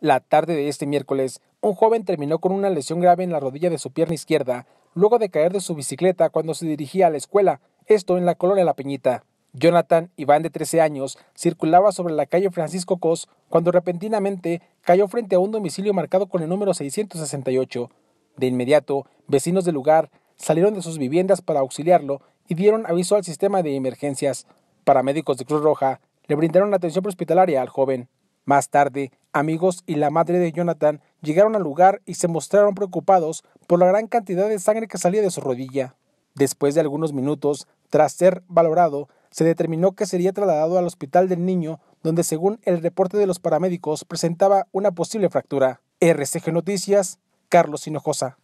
La tarde de este miércoles, un joven terminó con una lesión grave en la rodilla de su pierna izquierda, luego de caer de su bicicleta cuando se dirigía a la escuela, esto en la colonia La Peñita. Jonathan, Iván de 13 años, circulaba sobre la calle Francisco Cos cuando repentinamente cayó frente a un domicilio marcado con el número 668. De inmediato, vecinos del lugar salieron de sus viviendas para auxiliarlo y dieron aviso al sistema de emergencias. Paramédicos de Cruz Roja le brindaron atención hospitalaria al joven. Más tarde, Amigos y la madre de Jonathan llegaron al lugar y se mostraron preocupados por la gran cantidad de sangre que salía de su rodilla. Después de algunos minutos, tras ser valorado, se determinó que sería trasladado al hospital del niño, donde según el reporte de los paramédicos presentaba una posible fractura. RCG Noticias, Carlos Hinojosa.